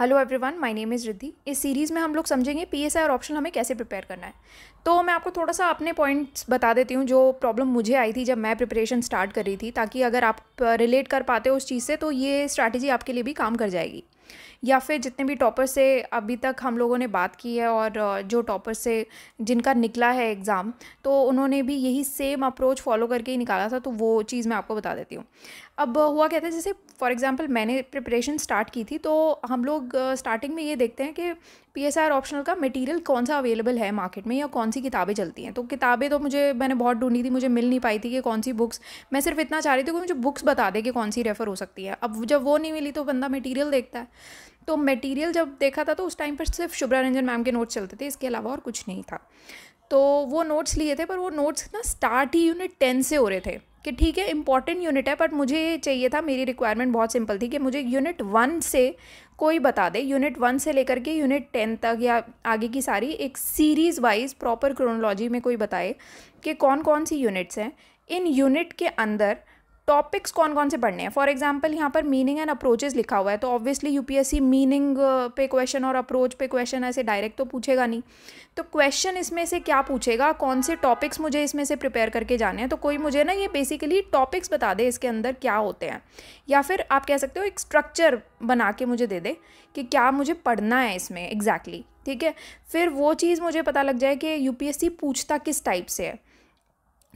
hello everyone my name is Riddhi इस series में हम लोग समझेंगे पीएसआई और ऑप्शन हमें कैसे प्रिपेयर करना है तो मैं आपको थोड़ा सा अपने पॉइंट्स बता देती हूँ जो प्रॉब्लम मुझे आई थी जब मैं प्रिपरेशन स्टार्ट कर रही थी ताकि अगर आप रिलेट कर पाते हो उस चीज़ से तो ये स्ट्रैटेजी आपके लिए भी काम कर जाएगी या फिर जितने भी टॉपर से अभी तक हम लोगों ने बात की है और जो टॉपर से जिनका निकला है एग्ज़ाम तो उन्होंने भी यही सेम अप्रोच फॉलो करके ही निकाला था तो वो चीज़ मैं आपको बता देती हूँ अब हुआ कहते हैं जैसे फॉर एग्ज़ाम्पल मैंने प्रिपरेशन स्टार्ट की थी तो हम लोग स्टार्टिंग में ये देखते हैं कि पी एस आर ऑप्शनल का मटेरियल कौन सा अवेलेबल है मार्केट में या कौन सी किताबें चलती हैं तो किताबें तो मुझे मैंने बहुत ढूंढी थी मुझे मिल नहीं पाई थी कि कौन सी बुक्स मैं सिर्फ इतना चाह रही थी कि मुझे बुक्स बता दे कि कौन सी रेफ़र हो सकती है अब जब वो नहीं मिली तो बंदा मटीरियल देखता है तो मटीरियल जब देखा था तो उस टाइम पर सिर्फ शुभ्रा रंजन मैम के नोट्स चलते थे इसके अलावा और कुछ नहीं था तो वो नोट्स लिए थे पर वो नोट्स ना स्टार्ट ही यूनिट टेन से हो रहे थे कि ठीक है इंपॉर्टेंट यूनिट है बट मुझे चाहिए था मेरी रिक्वायरमेंट बहुत सिंपल थी कि मुझे यूनिट वन से कोई बता दे यूनिट वन से लेकर के यूनिट टेन तक या आगे की सारी एक सीरीज़ वाइज प्रॉपर क्रोनोलॉजी में कोई बताए कि कौन कौन सी यूनिट्स हैं इन यूनिट के अंदर टॉपिक्स कौन कौन से पढ़ने हैं फॉर एग्जाम्पल यहाँ पर मीनिंग एंड अप्रोचेज लिखा हुआ है तो ऑब्वियसली यूपीएससी मीनिंग पे क्वेश्चन और अप्रोच पे क्वेश्चन ऐसे डायरेक्ट तो पूछेगा नहीं तो क्वेश्चन इसमें से क्या पूछेगा कौन से टॉपिक्स मुझे इसमें से प्रिपेयर करके जाने हैं तो कोई मुझे ना ये बेसिकली टॉपिक्स बता दे इसके अंदर क्या होते हैं या फिर आप कह सकते हो एक स्ट्रक्चर बना के मुझे दे दे कि क्या मुझे पढ़ना है इसमें एग्जैक्टली exactly, ठीक है फिर वो चीज़ मुझे पता लग जाए कि यूपीएससी पूछता किस टाइप से है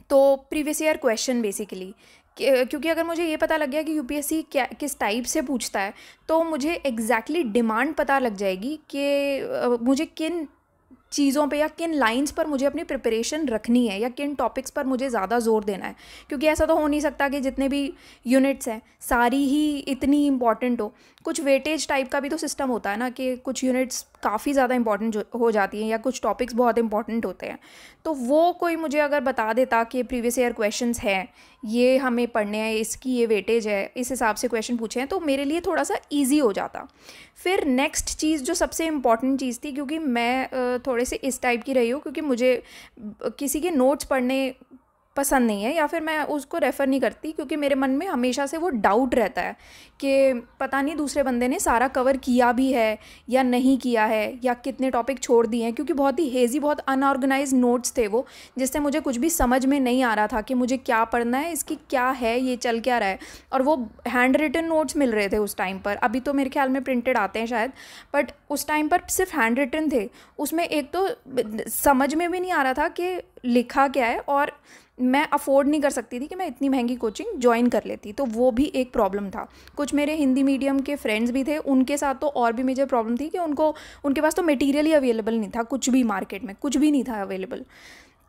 तो प्रीवियस ईयर क्वेश्चन बेसिकली क्योंकि अगर मुझे ये पता लग गया कि यूपीएससी क्या किस टाइप से पूछता है तो मुझे एग्जैक्टली exactly डिमांड पता लग जाएगी कि मुझे किन चीज़ों पे या किन लाइंस पर मुझे अपनी प्रिपरेशन रखनी है या किन टॉपिक्स पर मुझे ज़्यादा जोर देना है क्योंकि ऐसा तो हो नहीं सकता कि जितने भी यूनिट्स हैं सारी ही इतनी इंपॉर्टेंट हो कुछ वेटेज टाइप का भी तो सिस्टम होता है ना कि कुछ यूनिट्स काफ़ी ज़्यादा इंपॉर्टेंट हो जाती हैं या कुछ टॉपिक्स बहुत इंपॉर्टेंट होते हैं तो वो कोई मुझे अगर बता देता कि प्रीवियस ईयर क्वेश्चन हैं ये हमें पढ़ने हैं इसकी ये वेटेज है इस हिसाब से क्वेश्चन पूछे हैं तो मेरे लिए थोड़ा सा ईजी हो जाता फिर नेक्स्ट चीज़ जो सबसे इम्पॉर्टेंट चीज़ थी क्योंकि मैं थोड़े से इस टाइप की रही हूँ क्योंकि मुझे किसी के नोट्स पढ़ने पसंद नहीं है या फिर मैं उसको रेफ़र नहीं करती क्योंकि मेरे मन में हमेशा से वो डाउट रहता है कि पता नहीं दूसरे बंदे ने सारा कवर किया भी है या नहीं किया है या कितने टॉपिक छोड़ दिए हैं क्योंकि बहुत ही हेज़ी बहुत अनऑर्गेनाइज नोट्स थे वो जिससे मुझे कुछ भी समझ में नहीं आ रहा था कि मुझे क्या पढ़ना है इसकी क्या है ये चल क्या रहा है और वो हैंड रिटन नोट्स मिल रहे थे उस टाइम पर अभी तो मेरे ख्याल में प्रिंटेड आते हैं शायद बट उस टाइम पर सिर्फ हैंड रिटन थे उसमें एक तो समझ में भी नहीं आ रहा था कि लिखा क्या है और मैं अफोर्ड नहीं कर सकती थी कि मैं इतनी महंगी कोचिंग ज्वाइन कर लेती तो वो भी एक प्रॉब्लम था कुछ मेरे हिंदी मीडियम के फ्रेंड्स भी थे उनके साथ तो और भी मेजर प्रॉब्लम थी कि उनको उनके पास तो मटेरियल ही अवेलेबल नहीं था कुछ भी मार्केट में कुछ भी नहीं था अवेलेबल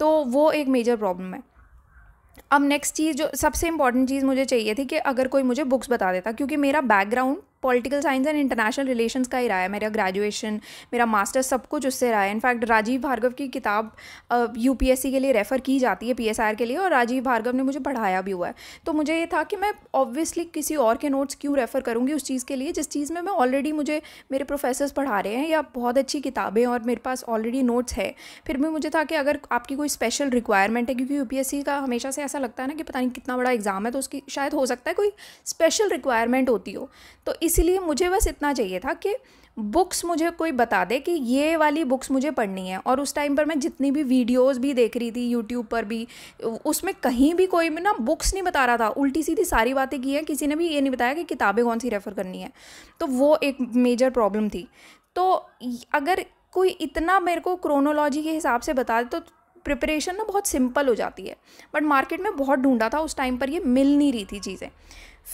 तो वो एक मेजर प्रॉब्लम है अब नेक्स्ट चीज़ जो सबसे इंपॉर्टेंट चीज़ मुझे चाहिए थी कि अगर कोई मुझे बुक्स बता देता क्योंकि मेरा background political science and international relations का ही रहा है मेरा ग्रेजुएशन मेरा मास्टर्स सब कुछ उससे रहा है इनफैक्ट राजीव भार्गव की किताब यू के लिए रेफ़र की जाती है पी के लिए और राजीव भार्गव ने मुझे पढ़ाया भी हुआ है तो मुझे ये था कि मैं ऑब्वियसली किसी और के नोट्स क्यों रेफ़र करूँगी उस चीज़ के लिए जिस चीज़ में मैं ऑलरेडी मुझे मेरे प्रोफेसर्स पढ़ा रहे हैं या बहुत अच्छी किताबें और मेरे पास ऑलरेडी नोट्स है फिर भी मुझे था कि अगर आपकी कोई स्पेशल रिक्वायरमेंट है क्योंकि यू का हमेशा से ऐसा लगता है ना कि पता नहीं कितना बड़ा एग्ज़ाम है तो उसकी शायद हो सकता है कोई स्पेशल रिक्वायरमेंट होती हो तो इस इसीलिए मुझे बस इतना चाहिए था कि बुक्स मुझे कोई बता दे कि ये वाली बुक्स मुझे पढ़नी है और उस टाइम पर मैं जितनी भी वीडियोस भी देख रही थी यूट्यूब पर भी उसमें कहीं भी कोई भी ना बुक्स नहीं बता रहा था उल्टी सीधी सारी बातें की हैं किसी ने भी ये नहीं बताया कि किताबें कौन सी रेफ़र करनी है तो वो एक मेजर प्रॉब्लम थी तो अगर कोई इतना मेरे को क्रोनोलॉजी के हिसाब से बता दे तो प्रिपरेशन ना बहुत सिंपल हो जाती है बट मार्केट में बहुत ढूंढा था उस टाइम पर ये मिल नहीं रही थी चीज़ें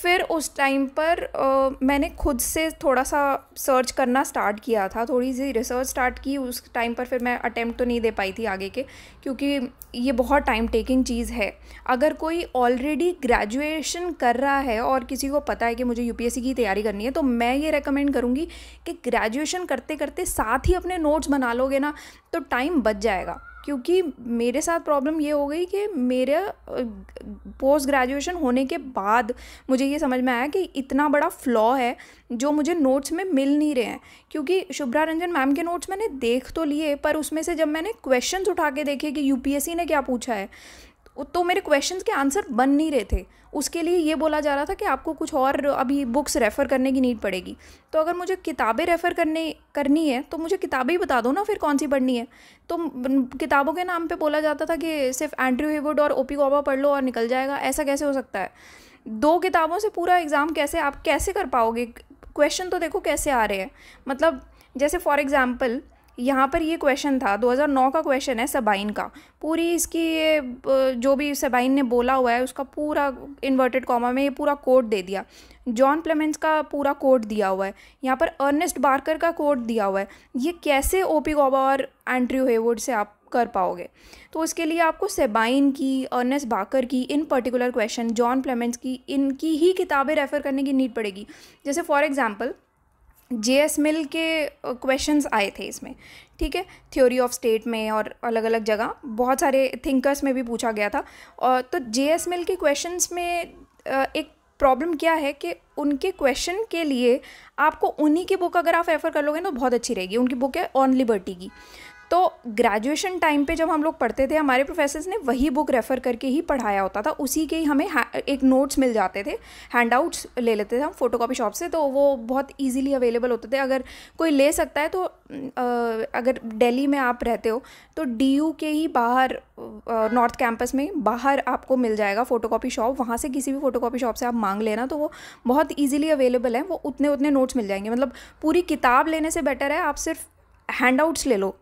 फिर उस टाइम पर आ, मैंने खुद से थोड़ा सा सर्च करना स्टार्ट किया था थोड़ी सी रिसर्च स्टार्ट की उस टाइम पर फिर मैं अटैम्प्ट तो नहीं दे पाई थी आगे के क्योंकि ये बहुत टाइम टेकिंग चीज़ है अगर कोई ऑलरेडी ग्रेजुएशन कर रहा है और किसी को पता है कि मुझे यूपीएससी की तैयारी करनी है तो मैं ये रेकमेंड करूँगी कि ग्रेजुएशन करते करते साथ ही अपने नोट्स बना लोगे ना तो टाइम बच जाएगा क्योंकि मेरे साथ प्रॉब्लम ये हो गई कि मेरा पोस्ट ग्रेजुएशन होने के बाद मुझे ये समझ में आया कि इतना बड़ा फ्लॉ है जो मुझे नोट्स में मिल नहीं रहे हैं क्योंकि शुभ्रा रंजन मैम के नोट्स मैंने देख तो लिए पर उसमें से जब मैंने क्वेश्चंस उठा के देखे कि यूपीएससी ने क्या पूछा है तो मेरे क्वेश्चंस के आंसर बन नहीं रहे थे उसके लिए ये बोला जा रहा था कि आपको कुछ और अभी बुक्स रेफ़र करने की नीड पड़ेगी तो अगर मुझे किताबें रेफ़र करने करनी है तो मुझे किताबें ही बता दो ना फिर कौन सी पढ़नी है तो किताबों के नाम पे बोला जाता था कि सिर्फ एंड्रयू हेवुड और ओपी गोबा पढ़ लो और निकल जाएगा ऐसा कैसे हो सकता है दो किताबों से पूरा एग्ज़ाम कैसे आप कैसे कर पाओगे क्वेश्चन तो देखो कैसे आ रहे हैं मतलब जैसे फॉर एग्ज़ाम्पल यहाँ पर ये क्वेश्चन था 2009 का क्वेश्चन है सबाइन का पूरी इसकी ये जो भी सबाइन ने बोला हुआ है उसका पूरा इन्वर्टेड कॉमा में ये पूरा कोड दे दिया जॉन प्लेमेंट्स का पूरा कोड दिया हुआ है यहाँ पर अर्नेस्ट बार्कर का कोड दिया हुआ है ये कैसे ओपी गोबा और एंड्रयू हेवुड से आप कर पाओगे तो उसके लिए आपको सेबाइन की अर्नेस बाकर की इन पर्टिकुलर क्वेश्चन जॉन प्लेमेंट्स की इनकी ही किताबें रेफ़र करने की नीड पड़ेगी जैसे for example J S Mill के क्वेश्चंस uh, आए थे इसमें ठीक है थ्योरी ऑफ स्टेट में और अलग अलग जगह बहुत सारे थिंकर्स में भी पूछा गया था और तो जे एस मिल के क्वेश्चंस में uh, एक प्रॉब्लम क्या है कि उनके क्वेश्चन के लिए आपको उन्हीं की बुक अगर आप रेफ़र कर लोगे तो बहुत अच्छी रहेगी उनकी बुक है ऑन लिबर्टी की तो ग्रेजुएशन टाइम पे जब हम लोग पढ़ते थे हमारे प्रोफेसर्स ने वही बुक रेफ़र करके ही पढ़ाया होता था उसी के ही हमें एक नोट्स मिल जाते थे हैंड आउट्स ले लेते थे हम फोटो शॉप से तो वो बहुत ईजिली अवेलेबल होते थे अगर कोई ले सकता है तो अगर दिल्ली में आप रहते हो तो डी के ही बाहर नॉर्थ कैंपस में बाहर आपको मिल जाएगा फोटोकॉपी शॉप वहाँ से किसी भी फोटोकॉपी शॉप से आप मांग लेना तो वो बहुत ईजिली अवेलेबल है वो उतने उतने नोट्स मिल जाएंगे मतलब पूरी किताब लेने से बेटर है आप सिर्फ हैंड आउट्स ले लो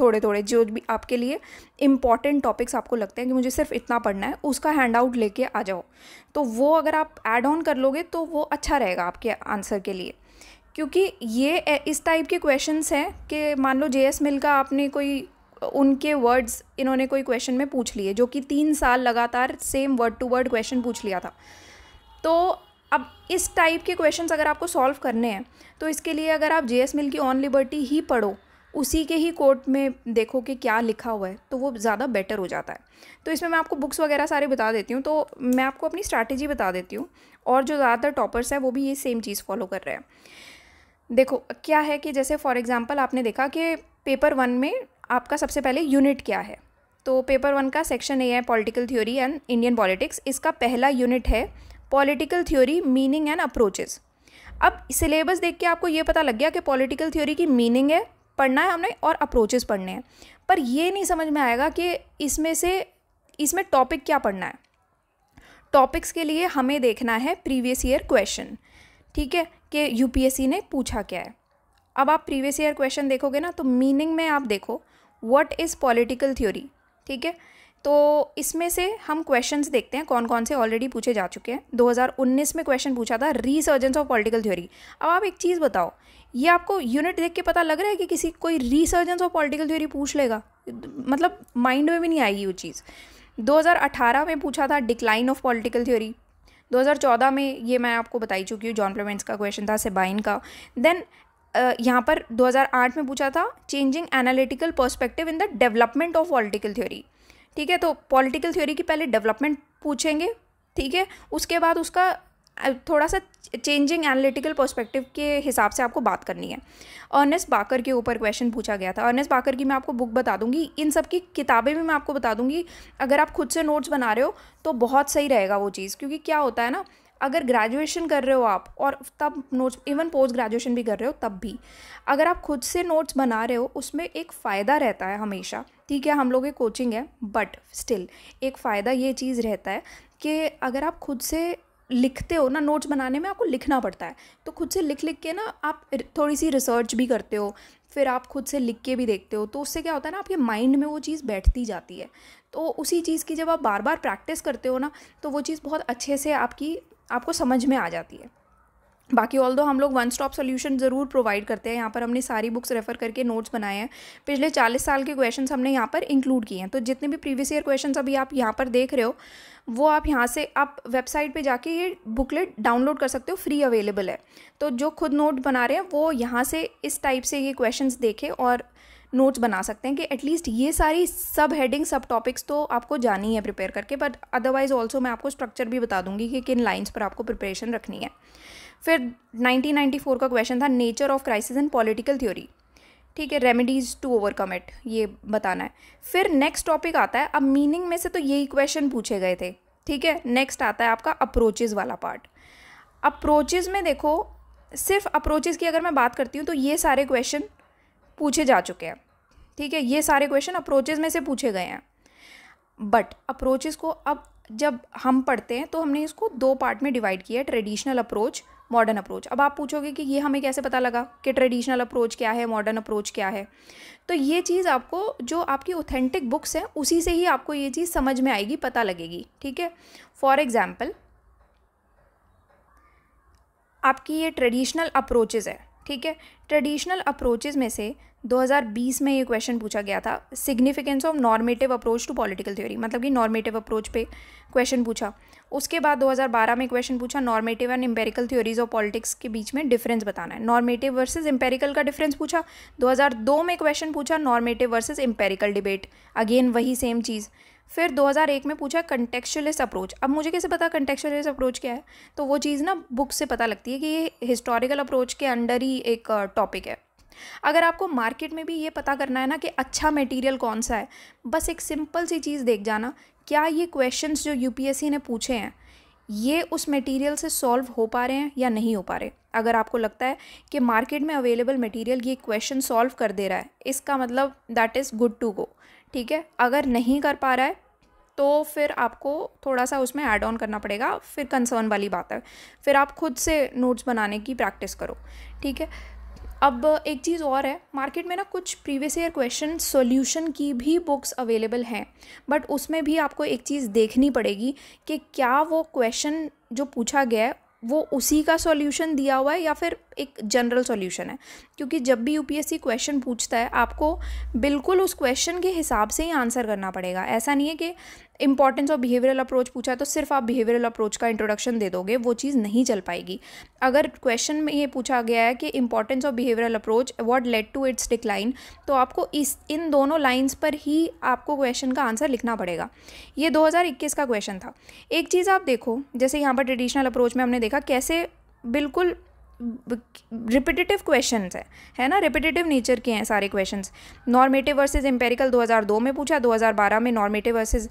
थोड़े थोड़े जो भी आपके लिए इम्पॉर्टेंट टॉपिक्स आपको लगते हैं कि मुझे सिर्फ इतना पढ़ना है उसका हैंड आउट लेके आ जाओ तो वो अगर आप ऐड ऑन कर लोगे तो वो अच्छा रहेगा आपके आंसर के लिए क्योंकि ये इस टाइप के क्वेश्चंस हैं कि मान लो जे एस मिल का आपने कोई उनके वर्ड्स इन्होंने कोई क्वेश्चन में पूछ लिए जो कि तीन साल लगातार same word to word question पूछ लिया था तो अब इस टाइप के क्वेश्चंस अगर आपको सॉल्व करने हैं तो इसके लिए अगर आप जे एस मिल की ऑन लिबर्टी ही पढ़ो उसी के ही कोर्ट में देखो कि क्या लिखा हुआ है तो वो ज़्यादा बेटर हो जाता है तो इसमें मैं आपको बुक्स वगैरह सारे बता देती हूँ तो मैं आपको अपनी स्ट्रैटेजी बता देती हूँ और जो ज़्यादातर टॉपर्स हैं वो भी ये सेम चीज़ फॉलो कर रहे हैं देखो क्या है कि जैसे फॉर एग्ज़ाम्पल आपने देखा कि पेपर वन में आपका सबसे पहले यूनिट क्या है तो पेपर वन का सेक्शन ए है political theory and Indian politics इसका पहला यूनिट है political theory meaning and approaches अब सिलेबस देख के आपको ये पता लग गया कि पॉलिटिकल थ्योरी की मीनिंग है पढ़ना है हमने और अप्रोचेस पढ़ने हैं पर ये नहीं समझ में आएगा कि इसमें से इसमें टॉपिक क्या पढ़ना है टॉपिक्स के लिए हमें देखना है प्रीवियस ईयर क्वेश्चन ठीक है कि यूपीएससी ने पूछा क्या है अब आप प्रीवियस ईयर क्वेश्चन देखोगे ना तो मीनिंग में आप देखो व्हाट इज़ पॉलिटिकल थ्योरी ठीक है तो इसमें से हम क्वेश्चंस देखते हैं कौन कौन से ऑलरेडी पूछे जा चुके हैं 2019 में क्वेश्चन पूछा था रीसर्जेंस ऑफ पॉलिटिकल थ्योरी अब आप एक चीज़ बताओ ये आपको यूनिट देख के पता लग रहा है कि किसी कोई रिसर्जेंस ऑफ पॉलिटिकल थ्योरी पूछ लेगा मतलब माइंड में भी नहीं आएगी वो चीज़ 2018 में पूछा था डिक्लाइन ऑफ पॉलिटिकल थ्योरी 2014 में ये मैं आपको बताई चुकी हूँ जॉन प्लेमेंट्स का क्वेश्चन था सेबाइन का देन यहाँ पर 2008 में पूछा था changing analytical perspective in the development of political theory ठीक है तो पॉलिटिकल थ्योरी की पहले डेवलपमेंट पूछेंगे ठीक है उसके बाद उसका थोड़ा सा चेंजिंग एनालिटिकल पर्सपेक्टिव के हिसाब से आपको बात करनी है अर्नेस बाकर के ऊपर क्वेश्चन पूछा गया था अर्नेस बाकर की मैं आपको बुक बता दूंगी इन सब की किताबें भी मैं आपको बता दूंगी अगर आप खुद से नोट्स बना रहे हो तो बहुत सही रहेगा वो चीज़ क्योंकि क्या होता है ना अगर ग्रेजुएशन कर रहे हो आप और तब नोट्स इवन पोस्ट ग्रेजुएशन भी कर रहे हो तब भी अगर आप खुद से नोट्स बना रहे हो उसमें एक फ़ायदा रहता है हमेशा ठीक है हम लोग कोचिंग है बट स्टिल एक फ़ायदा ये चीज़ रहता है कि अगर आप खुद से लिखते हो ना नोट्स बनाने में आपको लिखना पड़ता है तो खुद से लिख लिख के ना आप थोड़ी सी रिसर्च भी करते हो फिर आप खुद से लिख के भी देखते हो तो उससे क्या होता है ना आपके माइंड में वो चीज़ बैठती जाती है तो उसी चीज़ की जब आप बार बार प्रैक्टिस करते हो ना तो वो चीज़ बहुत अच्छे से आपकी आपको समझ में आ जाती है बाकी ऑल दो हम लोग वन स्टॉप सोल्यूशन ज़रूर प्रोवाइड करते हैं यहाँ पर हमने सारी बुक्स रेफर करके नोट्स बनाए हैं पिछले चालीस साल के क्वेश्चंस हमने यहाँ पर इंक्लूड किए हैं तो जितने भी प्रीवियस ईयर क्वेश्चंस अभी आप यहाँ पर देख रहे हो वो आप यहाँ से आप वेबसाइट पे जाके ये बुकलेट डाउनलोड कर सकते हो फ्री अवेलेबल है तो जो खुद नोट बना रहे हैं वो यहाँ से इस टाइप से ये क्वेश्चन देखे और नोट्स बना सकते हैं कि एटलीस्ट ये सारी सब हेडिंग सब टॉपिक्स तो आपको जानी है प्रिपेयर करके बट अदरवाइज़ ऑल्सो मैं आपको स्ट्रक्चर भी बता दूंगी कि किन लाइन्स पर आपको प्रिपरेशन रखनी है फिर 1994 का क्वेश्चन था nature of crisis in political theory ठीक है रेमेडीज़ टू ओवरकम इट ये बताना है फिर नेक्स्ट टॉपिक आता है अब मीनिंग में से तो यही क्वेश्चन पूछे गए थे ठीक है नेक्स्ट आता है आपका अप्रोचेज़ वाला पार्ट अप्रोचेज़ में देखो सिर्फ अप्रोचेज़ की अगर मैं बात करती हूँ तो ये सारे क्वेश्चन पूछे जा चुके हैं ठीक है ये सारे क्वेश्चन अप्रोचेज़ में से पूछे गए हैं बट अप्रोचेज़ को अब जब हम पढ़ते हैं तो हमने इसको दो पार्ट में डिवाइड किया है ट्रेडिशनल अप्रोच मॉडर्न अप्रोच अब आप पूछोगे कि ये हमें कैसे पता लगा कि ट्रेडिशनल अप्रोच क्या है मॉडर्न अप्रोच क्या है तो ये चीज़ आपको जो आपकी ऑथेंटिक बुक्स हैं उसी से ही आपको ये चीज़ समझ में आएगी पता लगेगी ठीक है फॉर एग्ज़ाम्पल आपकी ये ट्रेडिशनल अप्रोचेज़ है ठीक है ट्रेडिशनल अप्रोचेज़ में से 2020 में ये क्वेश्चन पूछा गया था significance of normative approach to political theory मतलब कि नॉर्मेटिव अप्रोच पे क्वेश्चन पूछा उसके बाद 2012 में क्वेश्चन पूछा normative and empirical theories of politics के बीच में डिफरेंस बताना है नॉर्मेटिव वर्सेस एम्पेरिकल का डिफरेंस पूछा 2002 में क्वेश्चन पूछा normative versus empirical debate again वही सेम चीज़ फिर 2001 में पूछा कंटेक्चुअलिस्ट अप्रोच अब मुझे कैसे पता कंटेक्चुअलिस्ट अप्रोच क्या है तो वो चीज़ ना बुक से पता लगती है कि ये हिस्टोरिकल अप्रोच के अंडर ही एक टॉपिक है अगर आपको मार्केट में भी ये पता करना है ना कि अच्छा मटेरियल कौन सा है बस एक सिंपल सी चीज़ देख जाना क्या ये क्वेश्चंस जो यूपीएससी ने पूछे हैं ये उस मटेरियल से सॉल्व हो पा रहे हैं या नहीं हो पा रहे अगर आपको लगता है कि मार्केट में अवेलेबल मटेरियल ये क्वेश्चन सॉल्व कर दे रहा है इसका मतलब that is good to go ठीक है अगर नहीं कर पा रहा है तो फिर आपको थोड़ा सा उसमें ऐड ऑन करना पड़ेगा फिर कंसर्न वाली बात है फिर आप खुद से नोट्स बनाने की प्रैक्टिस करो ठीक है अब एक चीज़ और है मार्केट में ना कुछ प्रीवियस ईयर क्वेश्चन सॉल्यूशन की भी बुक्स अवेलेबल हैं बट उसमें भी आपको एक चीज़ देखनी पड़ेगी कि क्या वो क्वेश्चन जो पूछा गया है वो उसी का सॉल्यूशन दिया हुआ है या फिर एक जनरल सॉल्यूशन है क्योंकि जब भी यूपीएससी क्वेश्चन पूछता है आपको बिल्कुल उस क्वेश्चन के हिसाब से ही आंसर करना पड़ेगा ऐसा नहीं है कि इंपॉर्टेंस ऑफ बिहेवियरल अप्रोच पूछा है तो सिर्फ आप बिहेवियरल अप्रोच का इंट्रोडक्शन दे दोगे वो चीज़ नहीं चल पाएगी अगर क्वेश्चन में ये पूछा गया है कि importance of behavioural approach what led to its decline तो आपको इस इन दोनों लाइंस पर ही आपको क्वेश्चन का आंसर लिखना पड़ेगा ये 2021 का क्वेश्चन था एक चीज़ आप देखो जैसे यहाँ पर ट्रेडिशनल अप्रोच में हमने देखा कैसे बिल्कुल रिपीटेटिव क्वेश्चन है है ना रिपीटेटिव नेचर के हैं सारे क्वेश्चन नॉर्मेटिव वर्सेज एम्पेरिकल 2002 में पूछा 2012 में नॉर्मेटिव वर्सेज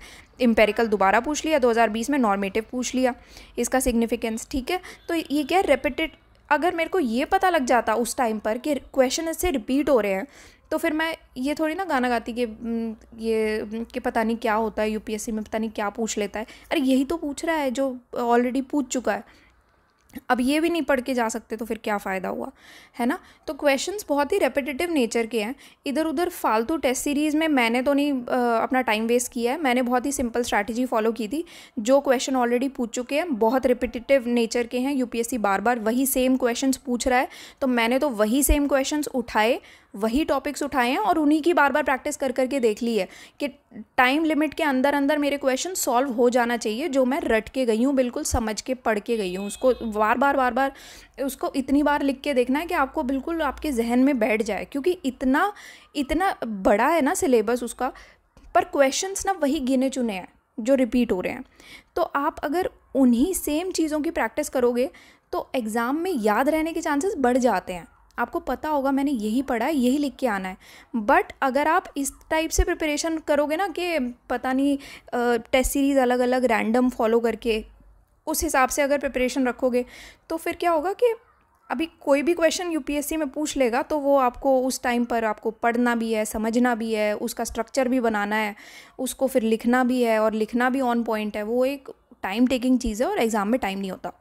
एम्पेरिकल दोबारा पूछ लिया 2020 में नॉर्मेटिव पूछ लिया इसका सिग्निफिकेंस ठीक है तो ये क्या है रिपीटेड अगर मेरे को ये पता लग जाता उस टाइम पर कि क्वेश्चन इससे रिपीट हो रहे हैं तो फिर मैं ये थोड़ी ना गाना गाती कि ये कि पता नहीं क्या होता है यूपीएससी में पता नहीं क्या पूछ लेता है अरे यही तो पूछ रहा है जो ऑलरेडी पूछ चुका है अब ये भी नहीं पढ़ के जा सकते तो फिर क्या फ़ायदा हुआ है ना तो क्वेश्चंस बहुत ही रेपिटेटिव नेचर के हैं इधर उधर फालतू टेस्ट सीरीज़ में मैंने तो नहीं आ, अपना टाइम वेस्ट किया है मैंने बहुत ही सिंपल स्ट्रैटेजी फॉलो की थी जो क्वेश्चन ऑलरेडी पूछ चुके हैं बहुत रिपिटेटिव नेचर के हैं यूपीएससी बार बार वही सेम क्वेश्चन पूछ रहा है तो मैंने तो वही सेम क्वेश्चन उठाए वही टॉपिक्स उठाए हैं और उन्हीं की बार बार प्रैक्टिस कर करके देख ली है कि टाइम लिमिट के अंदर अंदर मेरे क्वेश्चन सॉल्व हो जाना चाहिए जो मैं रट के गई हूँ बिल्कुल समझ के पढ़ के गई हूँ उसको बार बार बार बार उसको इतनी बार लिख के देखना है कि आपको बिल्कुल आपके जहन में बैठ जाए क्योंकि इतना इतना बड़ा है ना सिलेबस उसका पर क्वेश्चंस ना वही गिने चुने हैं जो रिपीट हो रहे हैं तो आप अगर उन्हीं सेम चीज़ों की प्रैक्टिस करोगे तो एग्ज़ाम में याद रहने के चांसेस बढ़ जाते हैं आपको पता होगा मैंने यही पढ़ा है यही लिख के आना है बट अगर आप इस टाइप से प्रिपरेशन करोगे ना कि पता नहीं टेस्ट सीरीज़ अलग अलग रैंडम फॉलो करके उस हिसाब से अगर प्रिपरेशन रखोगे तो फिर क्या होगा कि अभी कोई भी क्वेश्चन यूपीएससी में पूछ लेगा तो वो आपको उस टाइम पर आपको पढ़ना भी है समझना भी है उसका स्ट्रक्चर भी बनाना है उसको फिर लिखना भी है और लिखना भी ऑन पॉइंट है वो एक टाइम टेकिंग चीज़ है और एग्ज़ाम में टाइम नहीं होता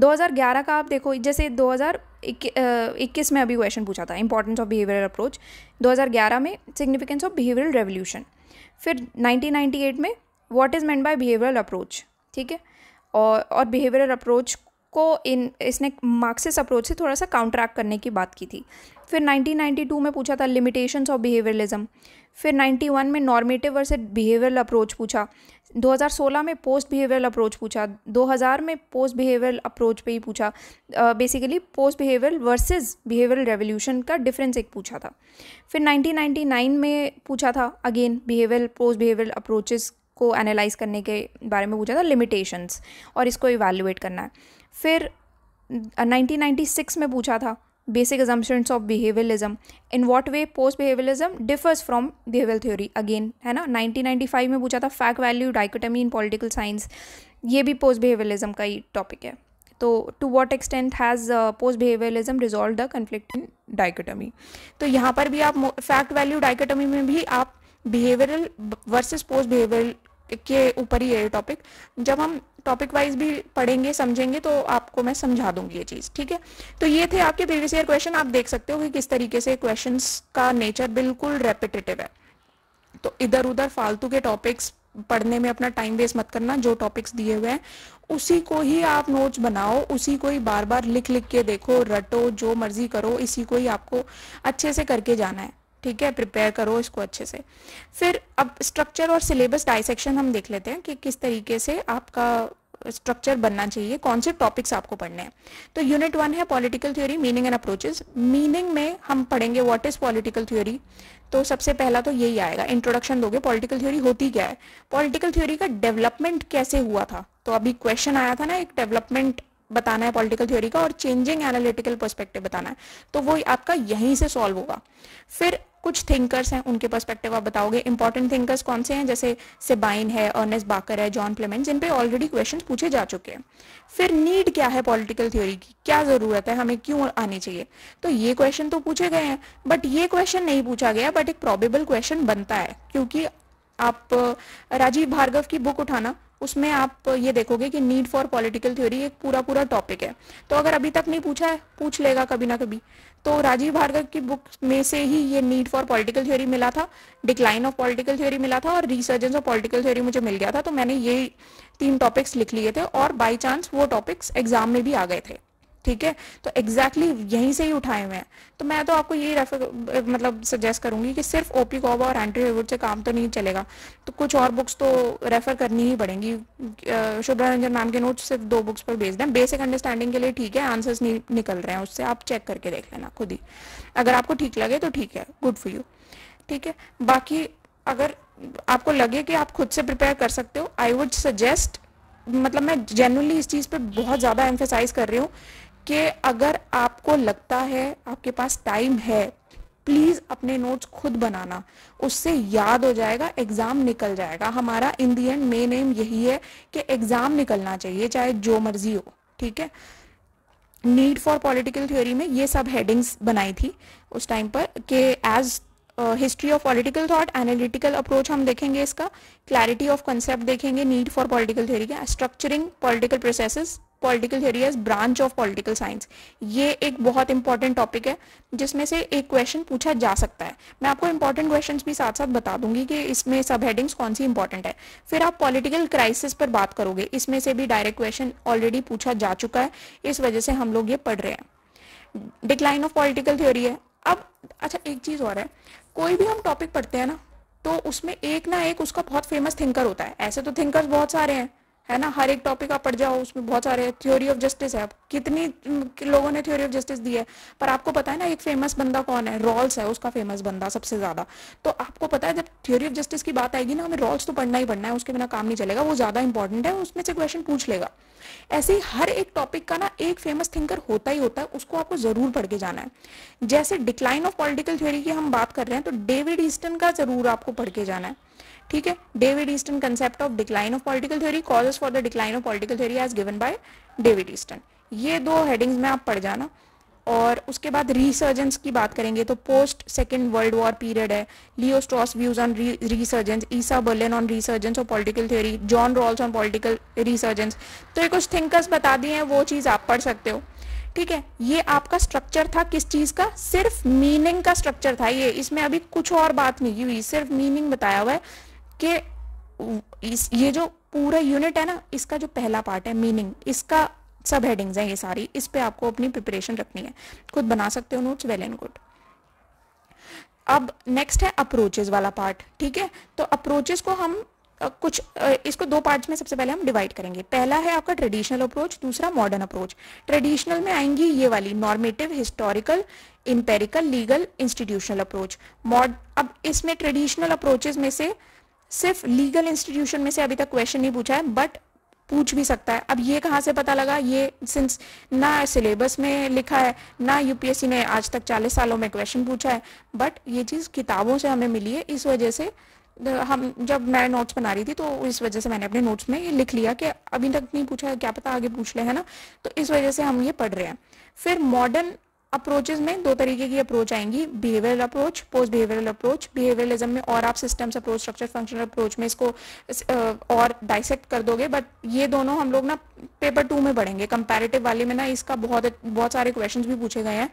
2011 का आप देखो जैसे 2021 में अभी क्वेश्चन पूछा था इंपॉर्टेंस ऑफ बिहेवियरल अप्रोच 2011 में सिग्निफिकेंस ऑफ बिहेवियरल रेवोल्यूशन फिर 1998 में what is meant by behavioural approach ठीक है और और बिहेवियरल अप्रोच को इन इसने मार्क्सिस अप्रोच से थोड़ा सा काउंट्रैक्ट करने की बात की थी फिर 1992 में पूछा था लिमिटेशंस ऑफ बिहेवियरलिज्म फिर 91 में नॉर्मेटिव वर्से बिहेवियरल अप्रोच पूछा 2016 में पोस्ट बिहेवियरल अप्रोच पूछा 2000 में पोस्ट बिहेवियरल अप्रोच पे ही पूछा basically post behavioural versus behavioural revolution का डिफरेंस एक पूछा था फिर 1999 में पूछा था again behavioural post behavioural approaches को एनालाइज करने के बारे में पूछा था लिमिटेशंस और इसको इवेल्यूएट करना है फिर 1996 में पूछा था basic assumptions of behaviourism in what way post behaviourism differs from behaviour theory again है ना 1995 में पूछा था fact value dichotomy in political science ये भी पोस्ट बिहेवियरिज्म का ही टॉपिक है तो to what extent has post behaviouralism resolve the conflict in dichotomy तो यहाँ पर भी आप फैक्ट वैल्यू डाइकोटमी में भी आप बिहेवियरल वर्सेस पोस्ट बिहेवियर के ऊपर ही है ये टॉपिक जब हम टॉपिक वाइज भी पढ़ेंगे समझेंगे तो आपको मैं समझा दूंगी ये चीज़ ठीक है तो ये थे आपके प्रीवियस ईयर क्वेश्चन आप देख सकते हो कि किस तरीके से क्वेश्चन का नेचर बिल्कुल रेपिटेटिव है तो इधर उधर फालतू के टॉपिक्स पढ़ने में अपना टाइम वेस्ट मत करना जो टॉपिक्स दिए हुए हैं उसी को ही आप नोट्स बनाओ उसी को ही बार बार लिख लिख के देखो रटो जो मर्जी करो इसी को ही आपको अच्छे से करके जाना है ठीक है प्रिपेयर करो इसको अच्छे से फिर अब स्ट्रक्चर और सिलेबस डाइसेक्शन हम देख लेते हैं कि किस तरीके से आपका स्ट्रक्चर बनना चाहिए कौन से टॉपिक्स आपको पढ़ने हैं तो यूनिट वन है political theory meaning and approaches meaning में हम पढ़ेंगे व्हाट इज पॉलिटिकल थ्योरी तो सबसे पहला तो यही आएगा इंट्रोडक्शन दोगे पॉलिटिकल थ्योरी होती क्या है पॉलिटिकल थ्योरी का डेवलपमेंट कैसे हुआ था तो अभी क्वेश्चन आया था ना एक डेवलपमेंट बताना है पॉलिटिकल थ्योरी का और चेंजिंग एनालिटिकल पर्सपेक्टिव बताना है तो वो आपका यहीं से सॉल्व होगा फिर कुछ थिंकर्स हैं उनके पर्सपेक्टिव आप बताओगे इंपॉर्टेंट थिंकर्स कौन से हैं जैसे सिबाइन है अर्नेस बाकर है जॉन प्लेमेंट जिनपे ऑलरेडी क्वेश्चन पूछे जा चुके हैं फिर नीड क्या है पॉलिटिकल थ्योरी की क्या ज़रूरत है हमें क्यों आनी चाहिए तो ये क्वेश्चन तो पूछे गए हैं बट ये क्वेश्चन नहीं पूछा गया बट एक प्रॉबेबल क्वेश्चन बनता है क्योंकि आप राजीव भार्गव की बुक उठाना उसमें आप ये देखोगे कि नीड फॉर पॉलिटिकल थ्योरी एक पूरा पूरा टॉपिक है तो अगर अभी तक नहीं पूछा है पूछ लेगा कभी ना कभी तो राजीव भार्गव की बुक में से ही ये नीड फॉर पॉलिटिकल थ्योरी मिला था डिक्लाइन ऑफ पॉलिटिकल थ्योरी मिला था और रिसर्जेंस ऑफ पॉलिटिकल थ्योरी मुझे मिल गया था तो मैंने ये तीन टॉपिक्स लिख लिए थे और बाई चांस वो टॉपिक्स एग्जाम में भी आ गए थे ठीक है तो एग्जैक्टली exactly यहीं से ही उठाए हुए हैं तो मैं तो आपको यही रेफर मतलब सजेस्ट करूंगी कि सिर्फ ओपी कॉबा और एंट्री से काम तो नहीं चलेगा तो कुछ और बुक्स तो रेफर करनी ही पड़ेंगी शुभ्रा रंजन मैम के नोट्स सिर्फ दो बुक्स पर भेज दें बेसिक अंडरस्टैंडिंग के लिए ठीक है आंसर्स निकल रहे हैं उससे आप चेक करके देख लेना खुद ही अगर आपको ठीक लगे तो ठीक है गुड फॉर यू ठीक है बाकी अगर आपको लगे कि आप खुद से प्रिपेयर कर सकते हो आई वुड सजेस्ट मतलब मैं जेनरली इस चीज़ पे बहुत ज़्यादा एम्फेसाइज कर रही हूँ कि अगर आपको लगता है आपके पास टाइम है प्लीज़ अपने नोट्स खुद बनाना उससे याद हो जाएगा एग्ज़ाम निकल जाएगा हमारा in the end main aim यही है कि एग्ज़ाम निकलना चाहिए चाहे जो मर्जी हो ठीक है नीड फॉर पॉलिटिकल थ्योरी में ये सब हेडिंग्स बनाई थी उस टाइम पर कि as history of political thought analytical approach हम देखेंगे इसका क्लैरिटी ऑफ कंसेप्ट देखेंगे नीड फॉर पॉलिटिकल थ्योरी का structuring political processes political theory as branch of political science ये एक बहुत इंपॉर्टेंट टॉपिक है जिसमें से एक क्वेश्चन पूछा जा सकता है मैं आपको इंपॉर्टेंट क्वेश्चंस भी साथ साथ बता दूंगी कि इसमें सब हेडिंग्स कौन सी इंपॉर्टेंट है फिर आप पॉलिटिकल क्राइसिस पर बात करोगे इसमें से भी डायरेक्ट क्वेश्चन ऑलरेडी पूछा जा चुका है इस वजह से हम लोग ये पढ़ रहे हैं डिक्लाइन ऑफ पॉलिटिकल थ्योरी है अब अच्छा एक चीज़ और है कोई भी हम टॉपिक पढ़ते हैं ना तो उसमें एक ना एक उसका बहुत फेमस थिंकर होता है ऐसे तो थिंकर्स बहुत सारे हैं है ना हर एक टॉपिक आप पढ़ जाओ उसमें बहुत सारे थ्योरी ऑफ जस्टिस है कितनी लोगों ने थ्योरी ऑफ जस्टिस दी है पर आपको पता है ना एक फेमस बंदा कौन है रॉल्स है उसका फेमस बंदा सबसे ज्यादा तो आपको पता है जब थ्योरी ऑफ जस्टिस की बात आएगी ना हमें रॉल्स तो पढ़ना ही पढ़ना है उसके बिना काम नहीं चलेगा वो ज्यादा इंपॉर्टेंट है उसमें से क्वेश्चन पूछ लेगा ऐसे ही हर एक टॉपिक का ना एक फेमस थिंकर होता ही होता है उसको आपको जरूर पढ़ के जाना है जैसे डिक्लाइन ऑफ पॉलिटिकल थ्योरी की हम बात कर रहे हैं तो डेविड ईस्टन का जरूर आपको पढ़ के जाना है ठीक है David Easton concept of decline of political theory causes for the decline of political theory as given by David Easton ये दो हेडिंग्स में आप पढ़ जाना और उसके बाद रिसर्जेंस की बात करेंगे तो post second world war period है Leo Strauss views on resurgence Isaiah Berlin on resurgence of political theory John Rawls on political resurgence तो ये कुछ थिंकर्स बता दिए हैं वो चीज़ आप पढ़ सकते हो ठीक है ये आपका स्ट्रक्चर था किस चीज़ का सिर्फ मीनिंग का स्ट्रक्चर था ये इसमें अभी कुछ और बात नहीं हुई सिर्फ मीनिंग बताया हुआ है कि इस ये जो पूरा यूनिट है ना इसका जो पहला पार्ट है मीनिंग इसका सब हेडिंग्स हैं ये सारी इस पे आपको अपनी प्रिपरेशन रखनी है खुद बना सकते हो नोट्स वेल एंड गुड अब नेक्स्ट है अप्रोचेज वाला पार्ट ठीक है तो अप्रोचेज को हम कुछ इसको दो पार्ट्स में सबसे पहले हम डिवाइड करेंगे पहला है आपका ट्रेडिशनल अप्रोच दूसरा मॉडर्न अप्रोच ट्रेडिशनल में आएंगी ये वाली normative historical empirical legal institutional approach मॉड अब इसमें ट्रेडिशनल अप्रोचेज में से सिर्फ लीगल इंस्टीट्यूशन में से अभी तक क्वेश्चन नहीं पूछा है बट पूछ भी सकता है अब ये कहाँ से पता लगा ये सिंस ना सिलेबस में लिखा है ना यूपीएससी ने आज तक 40 सालों में क्वेश्चन पूछा है बट ये चीज़ किताबों से हमें मिली है इस वजह से हम जब मैं नोट्स बना रही थी तो इस वजह से मैंने अपने नोट्स में ये लिख लिया कि अभी तक नहीं पूछा है क्या पता आगे पूछ ले है ना तो इस वजह से हम ये पढ़ रहे हैं फिर मॉडर्न अप्रोचेज में दो तरीके की अप्रोच आएंगी behavioural approach post behavioural approach behaviouralism में और आप systems approach structure functional approach में इसको और डाइसेक्ट कर दोगे बट ये दोनों हम लोग ना पेपर टू में पढ़ेंगे कंपैरेटिव वाले में ना इसका बहुत बहुत सारे क्वेश्चंस भी पूछे गए हैं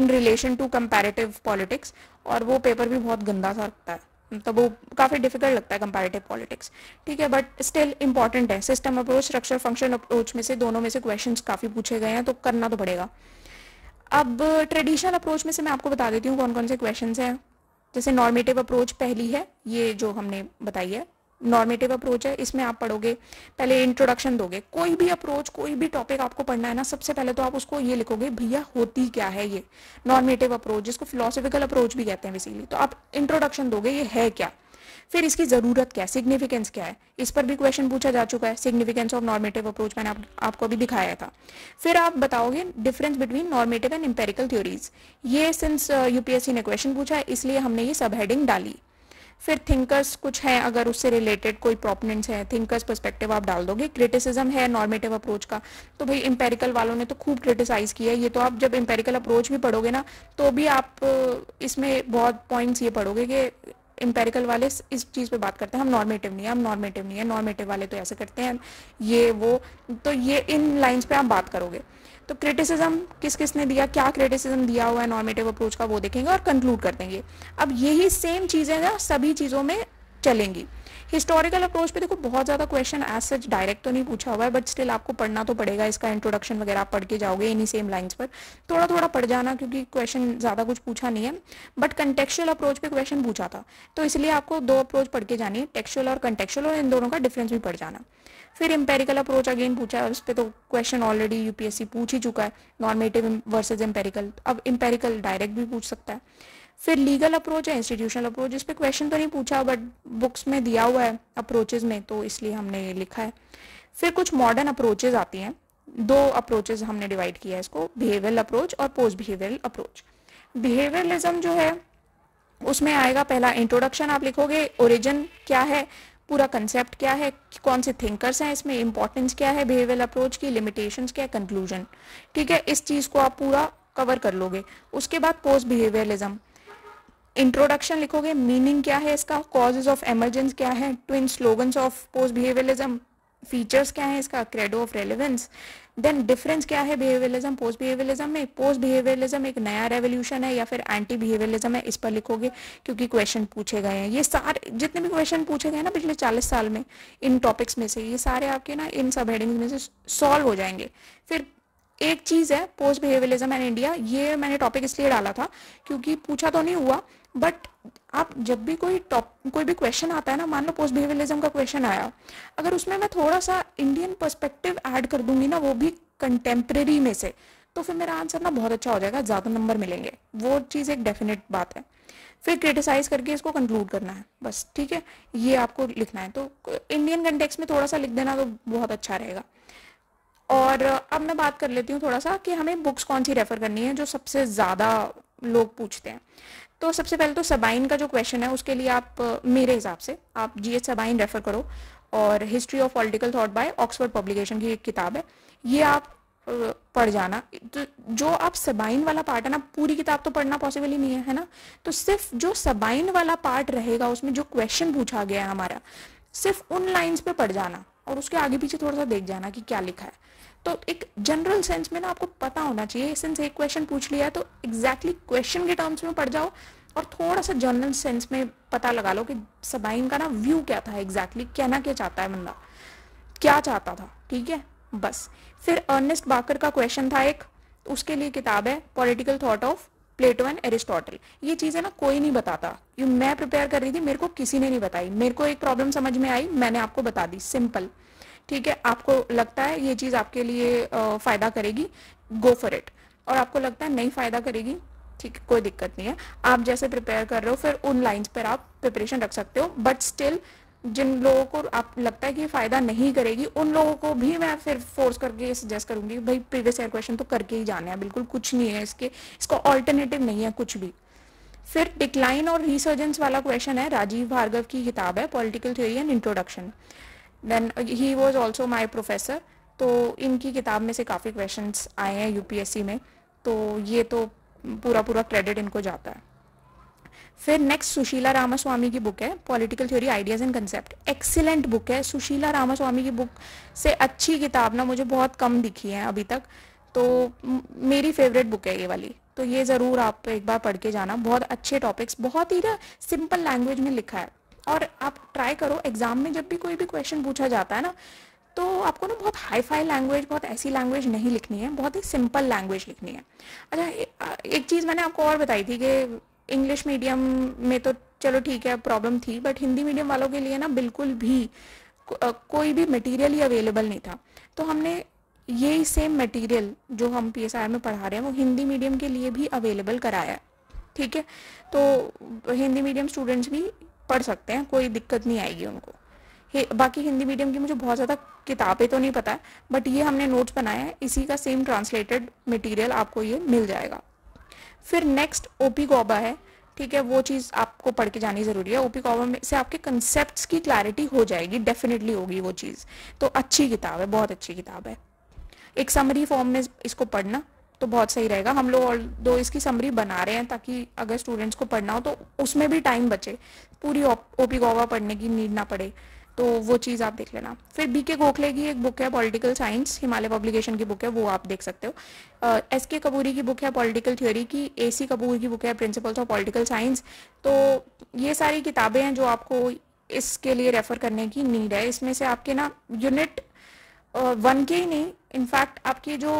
in relation to comparative politics और वो पेपर भी बहुत गंदा सा लगता है तो वो काफ़ी डिफिकल्ट लगता है कंपेरेटिव पॉलिटिक्स ठीक है बट स्टिल इंपॉर्टेंट है system approach structure function approach में से दोनों में से क्वेश्चन काफ़ी पूछे गए हैं तो करना तो पड़ेगा अब ट्रेडिशनल अप्रोच में से मैं आपको बता देती हूँ कौन कौन से क्वेश्चन हैं जैसे नॉर्मेटिव अप्रोच पहली है ये जो हमने बताई है नॉर्मेटिव अप्रोच है इसमें आप पढ़ोगे पहले इंट्रोडक्शन दोगे कोई भी अप्रोच कोई भी टॉपिक आपको पढ़ना है ना सबसे पहले तो आप उसको ये लिखोगे भैया होती क्या है ये नॉर्मेटिव अप्रोच जिसको फिलोसफिकल अप्रोच भी कहते हैं बेसिकली तो आप इंट्रोडक्शन दोगे ये है क्या फिर इसकी ज़रूरत क्या है सिग्निफिकेंस क्या है इस पर भी क्वेश्चन पूछा जा चुका है सिग्निफिकेंस ऑफ नॉर्मेटिव अप्रोच मैंने आप, आपको भी दिखाया था फिर आप बताओगे difference between normative and empirical theories ये सिंस यूपीएससी uh, ने क्वेश्चन पूछा है इसलिए हमने ये सब हेडिंग डाली फिर थिंकर्स कुछ हैं अगर उससे रिलेटेड कोई प्रॉपनेंट्स हैं थिंकर्स पर्सपेक्टिव आप डाल दोगे क्रिटिसिज्म है नॉर्मेटिव अप्रोच का तो भाई इम्पेरिकल वालों ने तो खूब क्रिटिसाइज किया है ये तो आप जब एम्पेरिकल अप्रोच भी पढ़ोगे ना तो भी आप uh, इसमें बहुत पॉइंट्स ये पढ़ोगे कि इम्पेरिकल वाले इस चीज़ पे बात करते हैं हम नॉर्मेटिव नहीं है हम नॉर्मेटिव नहीं है नॉर्मेटिव वाले तो ऐसे करते हैं ये वो तो ये इन लाइंस पे आप बात करोगे तो क्रिटिसिज्म किस किस ने दिया क्या क्रिटिसिज्म दिया हुआ है नॉर्मेटिव अप्रोच का वो देखेंगे और कंक्लूड कर देंगे अब यही सेम चीज़ें ना सभी चीज़ों में चलेंगी हिस्टोरिकल अप्रोच पे देखो बहुत ज़्यादा क्वेश्चन एज सच डायरेक्ट तो नहीं पूछा हुआ है बट स्टिल आपको पढ़ना तो पड़ेगा इसका इंट्रोडक्शन वगैरह आप पढ़ के जाओगे इन्हीं सेम लाइंस पर थोड़ा थोड़ा पढ़ जाना क्योंकि क्वेश्चन ज़्यादा कुछ पूछा नहीं है बट कंटेक्चुअल अप्रोच पे क्वेश्चन पूछा था तो इसलिए आपको दो अप्रोच पढ़ के जानी है टेक्चुअल और कंटेक्चुअल और इन दोनों का डिफरेंस भी पढ़ जाना फिर एम्पेरिकल अप्रोच अगेन पूछा है उस पर तो क्वेश्चन ऑलरेडी यूपीएससी पूछ ही चुका है नॉर्मेटिव वर्सेज एम्पेरिकल अब इंपेरिकल डायरेक्ट भी पूछ सकता है फिर लीगल अप्रोच है इंस्टीट्यूशनल अप्रोच इस पर क्वेश्चन तो नहीं पूछा बट बुक्स में दिया हुआ है अप्रोचेज में तो इसलिए हमने ये लिखा है फिर कुछ मॉडर्न अप्रोचेज आती हैं दो अप्रोचेज हमने डिवाइड किया है इसको बिहेवियल अप्रोच और पोस्ट बिहेवियल अप्रोच बिहेवियरलिज्म जो है उसमें आएगा पहला इंट्रोडक्शन आप लिखोगे ओरिजिन क्या है पूरा कंसेप्ट क्या है कौन से थिंकर्स हैं इसमें इंपॉर्टेंस क्या है बिहेवियल अप्रोच की लिमिटेशंस क्या है कंक्लूजन ठीक है इस चीज़ को आप पूरा कवर कर लोगे उसके बाद पोस्ट बिहेवियरलिज्म इंट्रोडक्शन लिखोगे मीनिंग क्या है इसका कॉजेज ऑफ एमरजेंस क्या है twin slogan of post behaviourism features क्या है इसका credo of relevance then difference क्या है बिहेवियरिज्म पोस्ट बिहेवियरिज्म में पोस्ट बिहेवियरिज्म एक नया रेवोल्यूशन है या फिर एंटी बिहेवियरिज्म है इस पर लिखोगे क्योंकि क्वेश्चन पूछे गए हैं ये सारे जितने भी क्वेश्चन पूछे गए ना पिछले 40 साल में इन टॉपिक्स में से ये सारे आपके ना इन सब हेडिंग्स में से सॉल्व हो जाएंगे फिर एक चीज़ है पोस्ट बिहेवियरिज्म एंड इंडिया ये मैंने टॉपिक इसलिए डाला था क्योंकि पूछा तो नहीं हुआ बट आप जब भी कोई टॉप कोई भी क्वेश्चन आता है ना मान लो पोस्ट बिहेवियरिज्म का क्वेश्चन आया अगर उसमें मैं थोड़ा सा इंडियन पर्सपेक्टिव ऐड कर दूंगी ना वो भी कंटेम्प्रेरी में से तो फिर मेरा आंसर ना बहुत अच्छा हो जाएगा ज़्यादा नंबर मिलेंगे वो चीज़ एक डेफिनेट बात है फिर क्रिटिसाइज करके इसको कंक्लूड करना है बस ठीक है ये आपको लिखना है तो इंडियन कंटेक्स में थोड़ा सा लिख देना तो बहुत अच्छा रहेगा और अब मैं बात कर लेती हूँ थोड़ा सा कि हमें बुक्स कौन सी रेफ़र करनी है जो सबसे ज़्यादा लोग पूछते हैं तो सबसे पहले तो सबाइन का जो क्वेश्चन है उसके लिए आप मेरे हिसाब से आप जी एच सबाइन रेफ़र करो और history of political thought by Oxford publication की एक किताब है ये आप पढ़ जाना तो जो आप सबाइन वाला पार्ट है ना पूरी किताब तो पढ़ना पॉसिबल ही नहीं है है ना तो सिर्फ जो सबाइन वाला पार्ट रहेगा उसमें जो क्वेश्चन पूछा गया है हमारा सिर्फ उन लाइंस पे पढ़ जाना और उसके आगे पीछे थोड़ा सा देख जाना कि क्या लिखा है तो एक जनरल सेंस में ना आपको पता होना चाहिए सिंस एक क्वेश्चन पूछ लिया तो एग्जैक्टली exactly क्वेश्चन के टर्म्स में पढ़ जाओ और थोड़ा सा जनरल सेंस में पता लगा लो कि सबाइन का ना व्यू क्या था एग्जैक्टली exactly, कहना क्या चाहता है बंदा क्या चाहता था ठीक है बस फिर अर्नेस्ट बाकर का क्वेश्चन था एक तो उसके लिए किताब है political thought of Plato and Aristotle ये चीज़ें ना कोई नहीं बताता ये मैं प्रिपेयर कर रही थी मेरे को किसी ने नहीं बताई मेरे को एक प्रॉब्लम समझ में आई मैंने आपको बता दी सिंपल ठीक है आपको लगता है ये चीज़ आपके लिए फ़ायदा करेगी गो फॉर इट और आपको लगता है नहीं फ़ायदा करेगी ठीक कोई दिक्कत नहीं है आप जैसे प्रिपेयर कर रहे हो फिर उन लाइंस पर आप प्रिपरेशन रख सकते हो बट स्टिल जिन लोगों को आप लगता है कि फ़ायदा नहीं करेगी उन लोगों को भी मैं फिर फोर्स करके सजेस्ट करूंगी भाई प्रीवियस ईयर क्वेश्चन तो करके ही जाने हैं बिल्कुल कुछ नहीं है इसके इसका ऑल्टरनेटिव नहीं है कुछ भी फिर डिक्लाइन और रिसर्जेंस वाला क्वेश्चन है राजीव भार्गव की किताब है political theory and introduction then he was also my professor तो इनकी किताब में से काफ़ी क्वेश्चन आए हैं यूपीएससी में तो ये तो पूरा पूरा क्रेडिट इनको जाता है फिर नेक्स्ट सुशीला रामास्वामी की बुक है political theory ideas and concept excellent book है सुशीला रामास्वामी की बुक से अच्छी किताब ना मुझे बहुत कम दिखी है अभी तक तो मेरी फेवरेट बुक है ये वाली तो ये ज़रूर आप एक बार पढ़ के जाना बहुत अच्छे टॉपिक्स बहुत ही ना सिंपल लैंग्वेज में लिखा है और आप ट्राई करो एग्ज़ाम में जब भी कोई भी क्वेश्चन पूछा जाता है ना तो आपको ना बहुत हाई फाई लैंग्वेज बहुत ऐसी लैंग्वेज नहीं लिखनी है बहुत ही सिंपल लैंग्वेज लिखनी है अच्छा एक चीज़ मैंने आपको और बताई थी कि इंग्लिश मीडियम में तो चलो ठीक है प्रॉब्लम थी बट हिंदी मीडियम वालों के लिए ना बिल्कुल भी को, कोई भी मटेरियल ही अवेलेबल नहीं था तो हमने ये सेम मटेरियल जो हम पी में पढ़ा रहे हैं वो हिंदी मीडियम के लिए भी अवेलेबल कराया ठीक है तो हिंदी मीडियम स्टूडेंट्स भी पढ़ सकते हैं कोई दिक्कत नहीं आएगी उनको बाकी हिंदी मीडियम की मुझे बहुत ज़्यादा किताबें तो नहीं पता है बट ये हमने नोट्स बनाए हैं इसी का सेम ट्रांसलेटेड मटेरियल आपको ये मिल जाएगा फिर नेक्स्ट ओपी गोबा है ठीक है वो चीज़ आपको पढ़ के जानी ज़रूरी है ओपी गोबा में से आपके कंसेप्ट की क्लैरिटी हो जाएगी डेफिनेटली होगी वो चीज़ तो अच्छी किताब है बहुत अच्छी किताब है एक समरी फॉर्म में इसको पढ़ना तो बहुत सही रहेगा हम लोग और दो इसकी समरी बना रहे हैं ताकि अगर स्टूडेंट्स को पढ़ना हो तो उसमें भी टाइम बचे पूरी ओपी गोवा पढ़ने की नीड ना पड़े तो वो चीज़ आप देख लेना फिर बीके गोखले की एक बुक है पॉलिटिकल साइंस हिमालय पब्लिकेशन की बुक है वो आप देख सकते हो एस के कपूरी की बुक है पॉलिटिकल थ्योरी की ए सी कपूर की बुक है प्रिंसिपल्स ऑफ पॉलिटिकल साइंस तो ये सारी किताबें हैं जो आपको इसके लिए रेफर करने की नीड है इसमें से आपके ना यूनिट वन के ही नहीं इनफैक्ट आपकी जो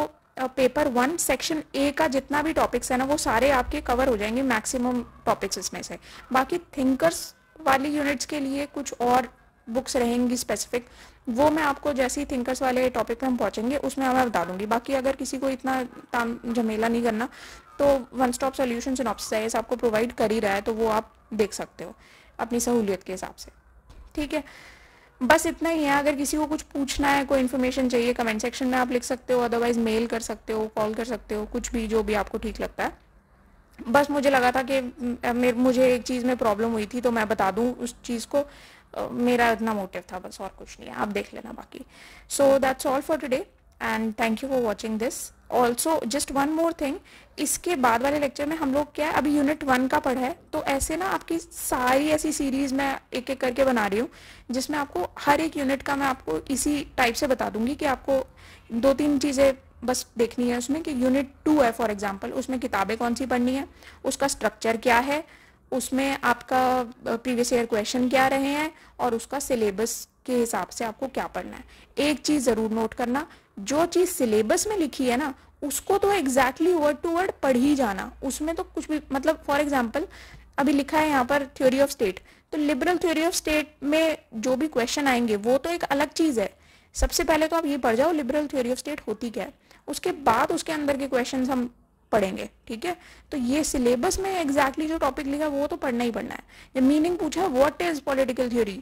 पेपर वन सेक्शन ए का जितना भी टॉपिक्स है ना वो सारे आपके कवर हो जाएंगे मैक्सिमम टॉपिक्स इसमें से बाकी थिंकर्स वाली यूनिट्स के लिए कुछ और बुक्स रहेंगी स्पेसिफिक वो मैं आपको जैसे ही थिंकर्स वाले टॉपिक पे हम पहुंचेंगे उसमें मैं डालूंगी बाकी अगर किसी को इतना ताम झमेला नहीं करना तो वन स्टॉप सोल्यूशन सिनॉप्सिस आपको प्रोवाइड कर ही रहा है तो वो आप देख सकते हो अपनी सहूलियत के हिसाब से ठीक है बस इतना ही है अगर किसी को कुछ पूछना है कोई इन्फॉर्मेशन चाहिए कमेंट सेक्शन में आप लिख सकते हो अदरवाइज मेल कर सकते हो कॉल कर सकते हो कुछ भी जो भी आपको ठीक लगता है बस मुझे लगा था कि मुझे एक चीज़ में प्रॉब्लम हुई थी तो मैं बता दूं उस चीज़ को मेरा इतना मोटिव था बस और कुछ नहीं है आप देख लेना बाकी so that's all for today and thank you for watching this also just one more thing इसके बाद वाले लेक्चर में हम लोग क्या है अभी यूनिट वन का पढ़ा है तो ऐसे ना आपकी सारी ऐसी सीरीज मैं एक एक करके बना रही हूँ जिसमें आपको हर एक यूनिट का मैं आपको इसी टाइप से बता दूंगी कि आपको दो तीन चीज़ें बस देखनी है उसमें कि यूनिट टू है फॉर एग्जाम्पल उसमें किताबें कौन सी पढ़नी है उसका स्ट्रक्चर क्या है उसमें आपका प्रीवियस ईयर क्वेश्चन क्या रहे हैं और उसका सिलेबस के हिसाब से आपको क्या पढ़ना है एक चीज़ ज़रूर नोट करना जो चीज़ सिलेबस में लिखी है ना उसको तो एग्जैक्टली वर्ड टू वर्ड पढ़ ही जाना उसमें तो कुछ भी मतलब फॉर एग्जाम्पल अभी लिखा है यहाँ पर थ्योरी ऑफ स्टेट तो लिबरल थ्योरी ऑफ स्टेट में जो भी क्वेश्चन आएंगे वो तो एक अलग चीज़ है सबसे पहले तो आप ये पढ़ जाओ लिबरल थ्योरी ऑफ स्टेट होती क्या है उसके बाद उसके अंदर के क्वेश्चन हम पढ़ेंगे ठीक है तो ये सिलेबस में एग्जैक्टली जो टॉपिक लिखा वो तो पढ़ना ही पढ़ना है जब मीनिंग पूछा what is political theory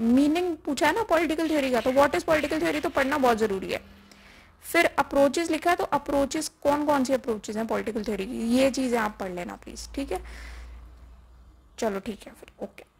meaning पूछा है ना पॉलिटिकल थ्योरी का तो व्हाट इज पॉलिटिकल थ्योरी तो पढ़ना बहुत जरूरी है फिर अप्रोचेज लिखा है तो अप्रोचेज कौन कौन सी अप्रोचेज हैं पॉलिटिकल थ्योरी की ये चीज़ें आप पढ़ लेना प्लीज़ ठीक है चलो ठीक है फिर ओके